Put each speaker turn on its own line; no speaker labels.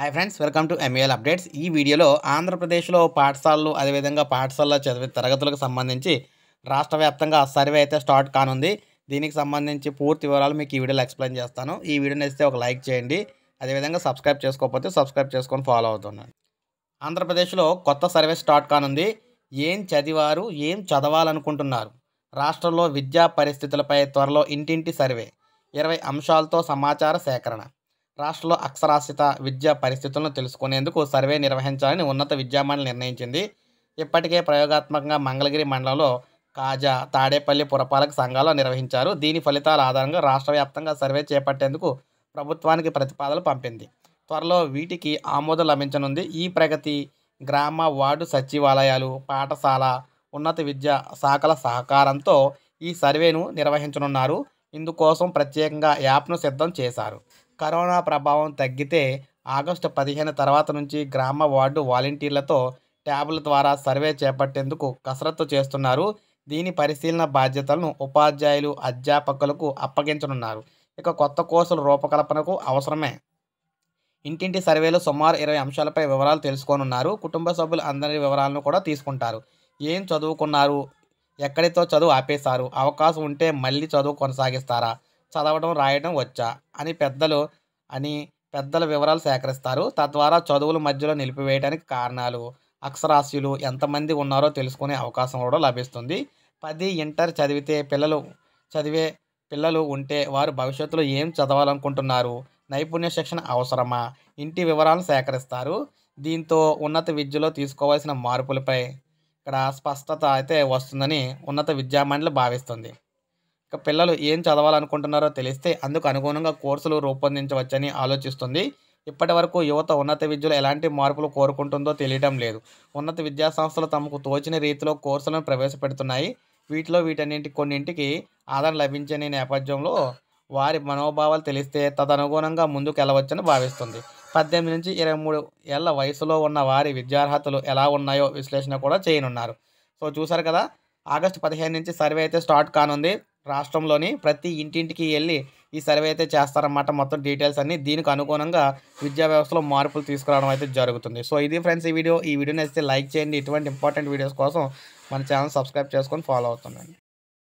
hi friends welcome to MAL updates ఈ వీడియోలో ఆంధ్రప్రదేశ్లో పాఠశాలలు అదేవిధంగా పాఠశాలలో చదివే తరగతులకు సంబంధించి రాష్ట్ర వ్యాప్తంగా సర్వే అయితే స్టార్ట్ కానుంది దీనికి సంబంధించి పూర్తి వివరాలు మీకు ఈ వీడియోలో ఎక్స్ప్లెయిన్ చేస్తాను ఈ వీడియోని ఇస్తే ఒక లైక్ చేయండి అదేవిధంగా సబ్స్క్రైబ్ చేసుకోకపోతే సబ్స్క్రైబ్ చేసుకొని ఫాలో అవుతున్నాను ఆంధ్రప్రదేశ్లో కొత్త సర్వే స్టార్ట్ కానుంది ఏం చదివారు ఏం చదవాలనుకుంటున్నారు రాష్ట్రంలో విద్యా పరిస్థితులపై త్వరలో ఇంటింటి సర్వే ఇరవై అంశాలతో సమాచార సేకరణ రాష్ట్రంలో అక్షరాస్యత విద్యా పరిస్థితులను తెలుసుకునేందుకు సర్వే నిర్వహించాలని ఉన్నత విద్యామండలి నిర్ణయించింది ఇప్పటికే ప్రయోగాత్మకంగా మంగళగిరి మండలంలో కాజా తాడేపల్లి పురపాలక సంఘాలు నిర్వహించారు దీని ఫలితాల ఆధారంగా రాష్ట్ర వ్యాప్తంగా సర్వే చేపట్టేందుకు ప్రభుత్వానికి ప్రతిపాదనలు పంపింది త్వరలో వీటికి ఆమోదం లభించనుంది ఈ ప్రగతి గ్రామ వార్డు సచివాలయాలు పాఠశాల ఉన్నత విద్య శాఖల సహకారంతో ఈ సర్వేను నిర్వహించనున్నారు ఇందుకోసం ప్రత్యేకంగా యాప్ను సిద్ధం చేశారు కరోనా ప్రభావం తగ్గితే ఆగస్టు పదిహేను తర్వాత నుంచి గ్రామ వార్డు వాలంటీర్లతో ట్యాబ్ల ద్వారా సర్వే చేపట్టేందుకు కసరత్తు చేస్తున్నారు దీని పరిశీలన బాధ్యతలను ఉపాధ్యాయులు అధ్యాపకులకు అప్పగించనున్నారు ఇక కొత్త కోర్సుల రూపకల్పనకు అవసరమే ఇంటింటి సర్వేలో సుమారు ఇరవై అంశాలపై వివరాలు తెలుసుకోనున్నారు కుటుంబ సభ్యులు అందరి వివరాలను కూడా తీసుకుంటారు ఏం చదువుకున్నారు ఎక్కడితో చదువు ఆపేశారు అవకాశం ఉంటే మళ్ళీ చదువు కొనసాగిస్తారా చదవడం రాయడం వచ్చా అని పెద్దలు అని పెద్దల వివరాలు సేకరిస్తారు తద్వారా చదువులు మధ్యలో నిలిపివేయడానికి కారణాలు అక్షరాస్యులు ఎంతమంది ఉన్నారో తెలుసుకునే అవకాశం కూడా లభిస్తుంది పది ఇంటర్ చదివితే పిల్లలు చదివే పిల్లలు ఉంటే వారు భవిష్యత్తులో ఏం చదవాలనుకుంటున్నారు నైపుణ్య శిక్షణ అవసరమా ఇంటి వివరాలను సేకరిస్తారు దీంతో ఉన్నత విద్యలో తీసుకోవాల్సిన మార్పులపై ఇక్కడ స్పష్టత అయితే వస్తుందని ఉన్నత విద్యామండలి భావిస్తుంది పిల్లలు ఏం చదవాలనుకుంటున్నారో తెలిస్తే అందుకు అనుగుణంగా కోర్సులు రూపొందించవచ్చని ఆలోచిస్తుంది ఇప్పటి వరకు యువత ఉన్నత విద్యలో ఎలాంటి మార్పులు కోరుకుంటుందో తెలియడం లేదు ఉన్నత విద్యాసంస్థలు తమకు తోచిన రీతిలో కోర్సులను ప్రవేశపెడుతున్నాయి వీటిలో వీటన్నింటి కొన్నింటికి ఆదరణ లభించని నేపథ్యంలో వారి మనోభావాలు తెలిస్తే తదనుగుణంగా ముందుకు వెళ్ళవచ్చని భావిస్తుంది పద్దెనిమిది నుంచి ఇరవై మూడు ఏళ్ల వయసులో ఉన్న వారి విద్యార్హతలు ఎలా ఉన్నాయో విశ్లేషణ కూడా చేయనున్నారు సో చూసారు కదా ఆగస్టు పదిహేను నుంచి సర్వే అయితే స్టార్ట్ కానుంది రాష్ట్రంలోని ప్రతి ఇంటింటికి వెళ్ళి ఈ సర్వే అయితే చేస్తారన్నమాట మొత్తం డీటెయిల్స్ అన్ని దీనికి అనుగుణంగా విద్యా వ్యవస్థలో మార్పులు తీసుకురావడం అయితే జరుగుతుంది సో ఇది ఫ్రెండ్స్ ఈ వీడియో ఈ వీడియోని అయితే లైక్ చేయండి ఇటువంటి ఇంపార్టెంట్ వీడియోస్ కోసం మన ఛానల్ సబ్స్క్రైబ్ చేసుకొని ఫాలో అవుతుందండి